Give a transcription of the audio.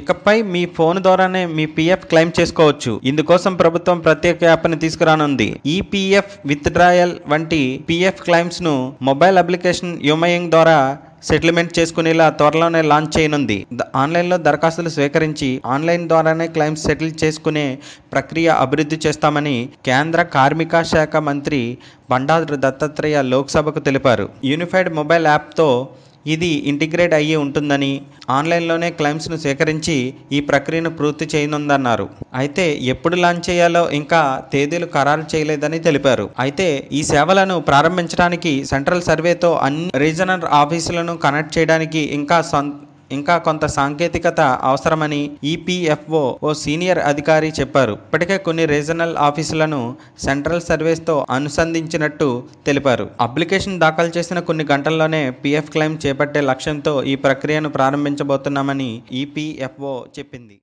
ఇకపై మీ ఫోన్ ద్వారానే మీ PF claim చేసుకోవచ్చు ఇందుకోసం ప్రభుత్వం ప్రత్యేక ని తీసుకురానుంది ఈ పీఎఫ్ విత్డ్రాయల్ వంటి పీఎఫ్ క్లెయిమ్స్ ను మొబైల్ అప్లికేషన్ యుమయింగ్ ద్వారా సెటిల్మెంట్ చేసుకునేలా త్వరలోనే లాంచ్ చేయనుంది ఆన్లైన్లో దరఖాస్తులు స్వీకరించి ఆన్లైన్ ద్వారానే క్లెయిమ్స్ సెటిల్ చేసుకునే ప్రక్రియ అభివృద్ధి చేస్తామని కేంద్ర కార్మిక శాఖ మంత్రి బండారు దత్తాత్రేయ లోక్సభకు తెలిపారు యూనిఫైడ్ మొబైల్ యాప్తో ఇది ఇంటిగ్రేట్ అయ్యి ఉంటుందని ఆన్లైన్లోనే క్లెయిమ్స్ను సేకరించి ఈ ప్రక్రియను పూర్తి చేయనుందన్నారు అయితే ఎప్పుడు లాంచ్ చేయాలో ఇంకా తేదీలు ఖరారు చేయలేదని తెలిపారు అయితే ఈ సేవలను ప్రారంభించడానికి సెంట్రల్ సర్వేతో అన్ని రీజనల్ ఆఫీసులను కనెక్ట్ చేయడానికి ఇంకా ఇంకా కొంత సాంకేతికత అవసరమని ఈపీఎఫ్ఓ e ఓ సీనియర్ అధికారి చెప్పారు ఇప్పటికే కొన్ని రీజనల్ ఆఫీసులను సెంట్రల్ సర్వీస్తో అనుసంధించినట్టు తెలిపారు అప్లికేషన్ దాఖలు చేసిన కొన్ని గంటల్లోనే పీఎఫ్ క్లెయిమ్ చేపట్టే లక్ష్యంతో ఈ ప్రక్రియను ప్రారంభించబోతున్నామని ఈపీఎఫ్ఓ e చెప్పింది